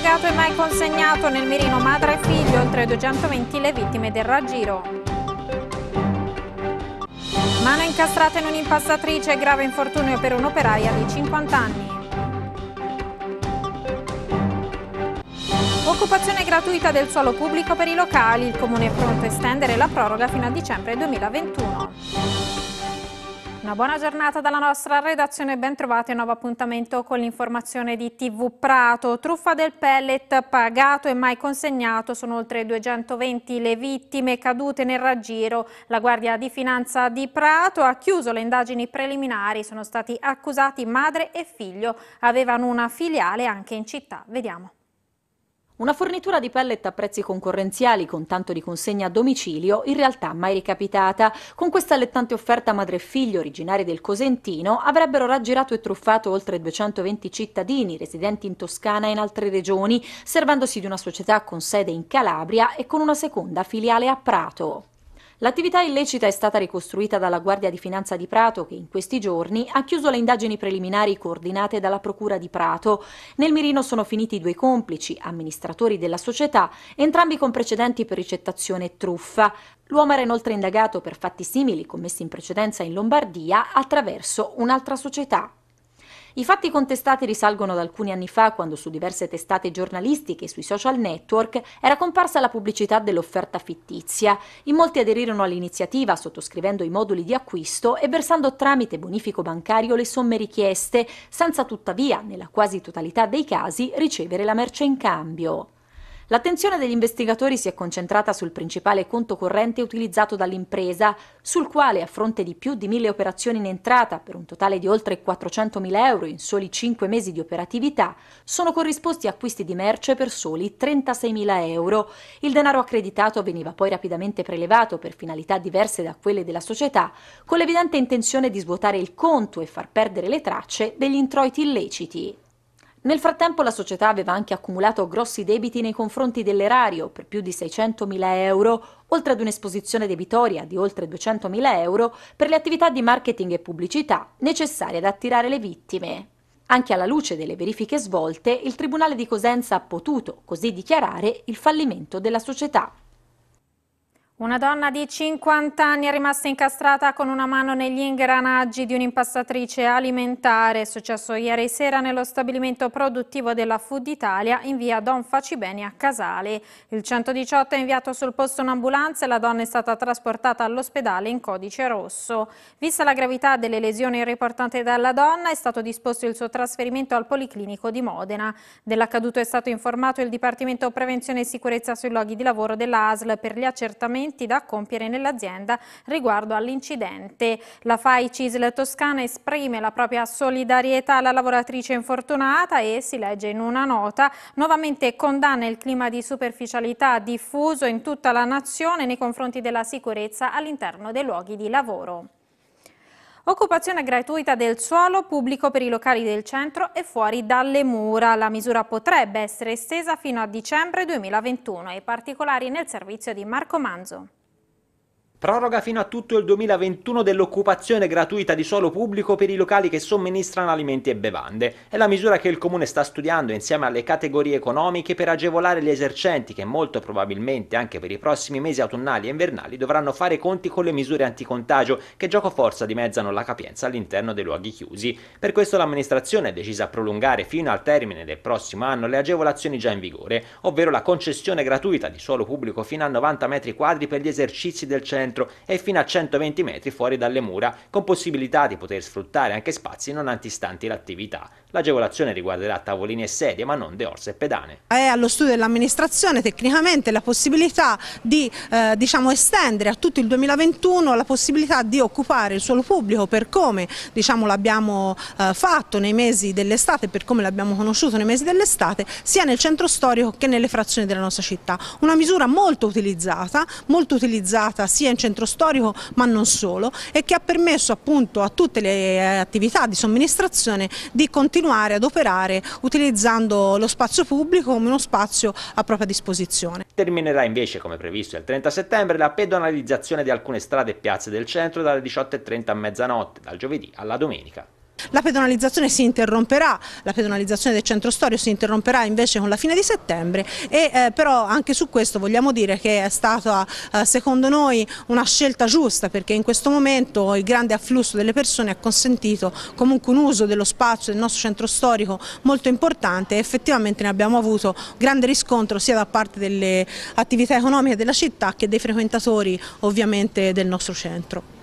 pagato e mai consegnato nel mirino madre e figlio, oltre 220 le vittime del raggiro. Mano incastrata in un'impassatrice, grave infortunio per un'operaia di 50 anni. Occupazione gratuita del suolo pubblico per i locali, il Comune è pronto a estendere la proroga fino a dicembre 2021. Una buona giornata dalla nostra redazione e ben trovati a un nuovo appuntamento con l'informazione di TV Prato. Truffa del pellet pagato e mai consegnato, sono oltre 220 le vittime cadute nel raggiro. La Guardia di Finanza di Prato ha chiuso le indagini preliminari, sono stati accusati madre e figlio, avevano una filiale anche in città. Vediamo. Una fornitura di pellet a prezzi concorrenziali con tanto di consegna a domicilio in realtà mai ricapitata. Con questa allettante offerta madre e figlio originari del Cosentino avrebbero raggirato e truffato oltre 220 cittadini residenti in Toscana e in altre regioni, servendosi di una società con sede in Calabria e con una seconda filiale a Prato. L'attività illecita è stata ricostruita dalla Guardia di Finanza di Prato che in questi giorni ha chiuso le indagini preliminari coordinate dalla Procura di Prato. Nel mirino sono finiti due complici, amministratori della società, entrambi con precedenti per ricettazione e truffa. L'uomo era inoltre indagato per fatti simili commessi in precedenza in Lombardia attraverso un'altra società. I fatti contestati risalgono ad alcuni anni fa, quando su diverse testate giornalistiche e sui social network era comparsa la pubblicità dell'offerta fittizia. In molti aderirono all'iniziativa sottoscrivendo i moduli di acquisto e versando tramite bonifico bancario le somme richieste, senza tuttavia, nella quasi totalità dei casi, ricevere la merce in cambio. L'attenzione degli investigatori si è concentrata sul principale conto corrente utilizzato dall'impresa, sul quale, a fronte di più di mille operazioni in entrata, per un totale di oltre 400.000 euro in soli 5 mesi di operatività, sono corrisposti acquisti di merce per soli 36.000 euro. Il denaro accreditato veniva poi rapidamente prelevato per finalità diverse da quelle della società, con l'evidente intenzione di svuotare il conto e far perdere le tracce degli introiti illeciti. Nel frattempo la società aveva anche accumulato grossi debiti nei confronti dell'erario per più di 600.000 euro, oltre ad un'esposizione debitoria di oltre 200.000 euro per le attività di marketing e pubblicità necessarie ad attirare le vittime. Anche alla luce delle verifiche svolte, il Tribunale di Cosenza ha potuto, così dichiarare, il fallimento della società. Una donna di 50 anni è rimasta incastrata con una mano negli ingranaggi di un'impastatrice alimentare. È successo ieri sera nello stabilimento produttivo della Food Italia in via Don Facibeni a Casale. Il 118 ha inviato sul posto un'ambulanza e la donna è stata trasportata all'ospedale in codice rosso. Vista la gravità delle lesioni riportate dalla donna è stato disposto il suo trasferimento al Policlinico di Modena. Dell'accaduto è stato informato il Dipartimento Prevenzione e Sicurezza sui luoghi di lavoro della ASL per gli accertamenti accertamenti da compiere nell'azienda riguardo all'incidente. La FAI Cisle Toscana esprime la propria solidarietà alla lavoratrice infortunata e, si legge in una nota, nuovamente condanna il clima di superficialità diffuso in tutta la nazione nei confronti della sicurezza all'interno dei luoghi di lavoro. Occupazione gratuita del suolo pubblico per i locali del centro e fuori dalle mura. La misura potrebbe essere estesa fino a dicembre 2021 i particolari nel servizio di Marco Manzo. Proroga fino a tutto il 2021 dell'occupazione gratuita di suolo pubblico per i locali che somministrano alimenti e bevande. È la misura che il Comune sta studiando insieme alle categorie economiche per agevolare gli esercenti che molto probabilmente anche per i prossimi mesi autunnali e invernali dovranno fare conti con le misure anticontagio che giocoforza dimezzano la capienza all'interno dei luoghi chiusi. Per questo l'amministrazione è decisa a prolungare fino al termine del prossimo anno le agevolazioni già in vigore, ovvero la concessione gratuita di suolo pubblico fino a 90 m2 per gli esercizi del centro centro e fino a 120 metri fuori dalle mura, con possibilità di poter sfruttare anche spazi non antistanti l'attività. L'agevolazione riguarderà tavolini e sedie, ma non deorse e pedane. È allo studio dell'amministrazione tecnicamente la possibilità di eh, diciamo, estendere a tutto il 2021 la possibilità di occupare il suolo pubblico per come diciamo, l'abbiamo eh, fatto nei mesi dell'estate, per come l'abbiamo conosciuto nei mesi dell'estate, sia nel centro storico che nelle frazioni della nostra città. Una misura molto utilizzata, molto utilizzata sia in centro storico ma non solo e che ha permesso appunto a tutte le eh, attività di somministrazione di continuare continuare ad operare utilizzando lo spazio pubblico come uno spazio a propria disposizione. Terminerà invece, come previsto, il 30 settembre la pedonalizzazione di alcune strade e piazze del centro dalle 18.30 a mezzanotte, dal giovedì alla domenica. La pedonalizzazione si interromperà, la pedonalizzazione del centro storico si interromperà invece con la fine di settembre e eh, però anche su questo vogliamo dire che è stata eh, secondo noi una scelta giusta perché in questo momento il grande afflusso delle persone ha consentito comunque un uso dello spazio del nostro centro storico molto importante e effettivamente ne abbiamo avuto grande riscontro sia da parte delle attività economiche della città che dei frequentatori ovviamente del nostro centro.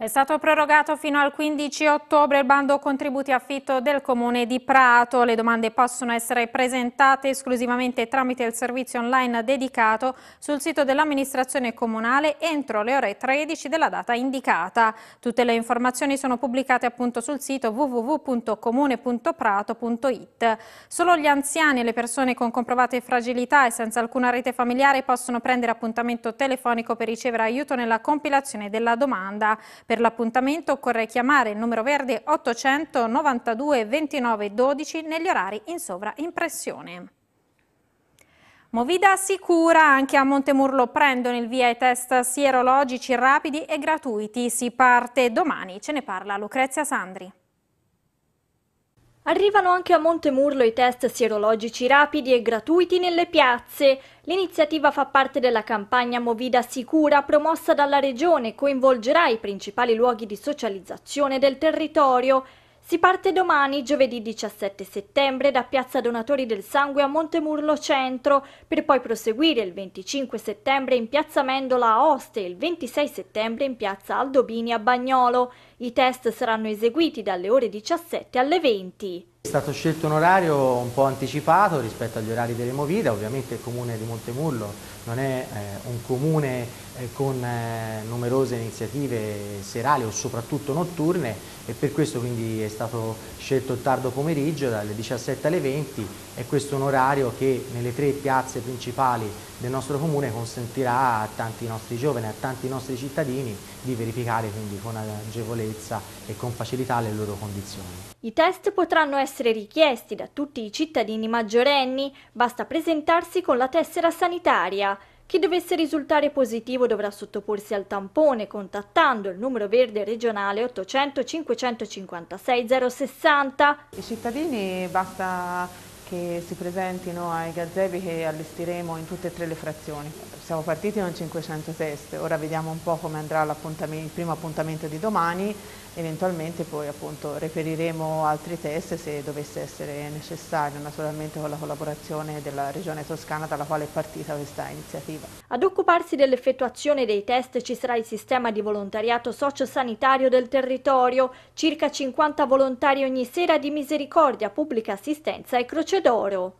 È stato prorogato fino al 15 ottobre il bando contributi affitto del Comune di Prato. Le domande possono essere presentate esclusivamente tramite il servizio online dedicato sul sito dell'amministrazione comunale entro le ore 13 della data indicata. Tutte le informazioni sono pubblicate appunto sul sito www.comune.prato.it. Solo gli anziani e le persone con comprovate fragilità e senza alcuna rete familiare possono prendere appuntamento telefonico per ricevere aiuto nella compilazione della domanda. Per l'appuntamento occorre chiamare il numero verde 892 29 12 negli orari in sovraimpressione. Movida sicura, anche a Montemurlo prendono il via i test sierologici rapidi e gratuiti. Si parte domani, ce ne parla Lucrezia Sandri. Arrivano anche a Montemurlo i test sierologici rapidi e gratuiti nelle piazze. L'iniziativa fa parte della campagna Movida Sicura promossa dalla Regione e coinvolgerà i principali luoghi di socializzazione del territorio. Si parte domani, giovedì 17 settembre, da Piazza Donatori del Sangue a Montemurlo Centro, per poi proseguire il 25 settembre in Piazza Mendola a Oste e il 26 settembre in Piazza Aldobini a Bagnolo. I test saranno eseguiti dalle ore 17 alle 20. È stato scelto un orario un po' anticipato rispetto agli orari delle Movida, ovviamente il comune di Montemurlo non è eh, un comune eh, con eh, numerose iniziative serali o soprattutto notturne e per questo quindi è stato scelto il tardo pomeriggio dalle 17 alle 20 e questo è un orario che nelle tre piazze principali del nostro comune consentirà a tanti nostri giovani, a tanti nostri cittadini di verificare quindi con agevolezza e con facilità le loro condizioni. I test potranno essere richiesti da tutti i cittadini maggiorenni, basta presentarsi con la tessera sanitaria. Chi dovesse risultare positivo dovrà sottoporsi al tampone contattando il numero verde regionale 800 556 060. I cittadini basta che si presentino ai gazebi che allestiremo in tutte e tre le frazioni. Siamo partiti con 500 test, ora vediamo un po' come andrà il primo appuntamento di domani, eventualmente poi appunto reperiremo altri test se dovesse essere necessario, naturalmente con la collaborazione della Regione Toscana dalla quale è partita questa iniziativa. Ad occuparsi dell'effettuazione dei test ci sarà il sistema di volontariato sociosanitario del territorio, circa 50 volontari ogni sera di misericordia, pubblica assistenza e croce d'oro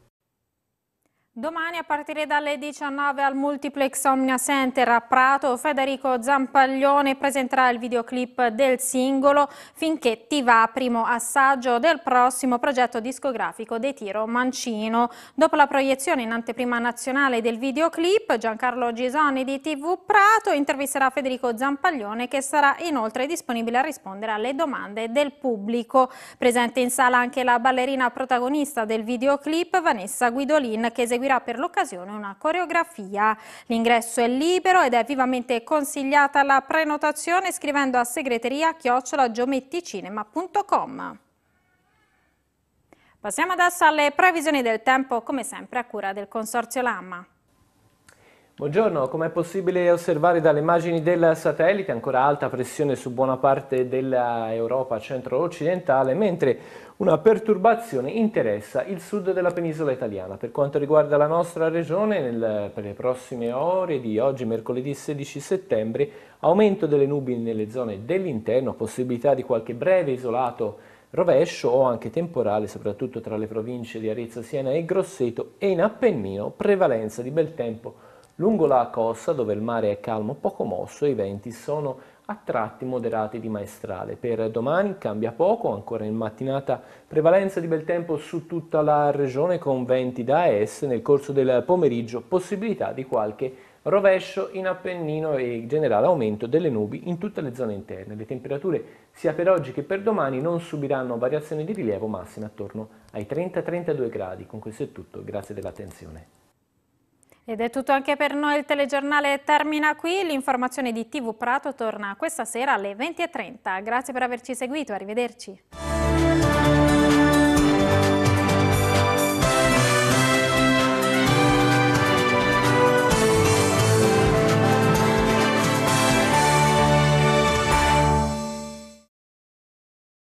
Domani a partire dalle 19 al Multiplex Omnia Center a Prato, Federico Zampaglione presenterà il videoclip del singolo Finché ti va, primo assaggio del prossimo progetto discografico dei Tiro Mancino. Dopo la proiezione in anteprima nazionale del videoclip, Giancarlo Gisoni di TV Prato intervisterà Federico Zampaglione che sarà inoltre disponibile a rispondere alle domande del pubblico. Presente in sala anche la ballerina protagonista del videoclip Vanessa Guidolin che eseguirà eseguirà per l'occasione una coreografia. L'ingresso è libero ed è vivamente consigliata la prenotazione scrivendo a segreteria chiocciolagiometticinema.com. Passiamo adesso alle previsioni del tempo, come sempre a cura del Consorzio Lamma. Buongiorno, come è possibile osservare dalle immagini del satellite ancora alta pressione su buona parte dell'Europa centro-occidentale, mentre una perturbazione interessa il sud della penisola italiana. Per quanto riguarda la nostra regione, nel, per le prossime ore di oggi, mercoledì 16 settembre, aumento delle nubi nelle zone dell'interno, possibilità di qualche breve isolato rovescio o anche temporale, soprattutto tra le province di Arezzo, Siena e Grosseto e in Appennino, prevalenza di bel tempo Lungo la costa, dove il mare è calmo poco mosso, i venti sono a tratti moderati di maestrale. Per domani cambia poco, ancora in mattinata prevalenza di bel tempo su tutta la regione con venti da est, nel corso del pomeriggio possibilità di qualche rovescio in Appennino e generale aumento delle nubi in tutte le zone interne. Le temperature sia per oggi che per domani non subiranno variazioni di rilievo massime attorno ai 30-32 gradi. Con questo è tutto, grazie dell'attenzione. Ed è tutto anche per noi, il telegiornale termina qui, l'informazione di TV Prato torna questa sera alle 20.30. Grazie per averci seguito, arrivederci.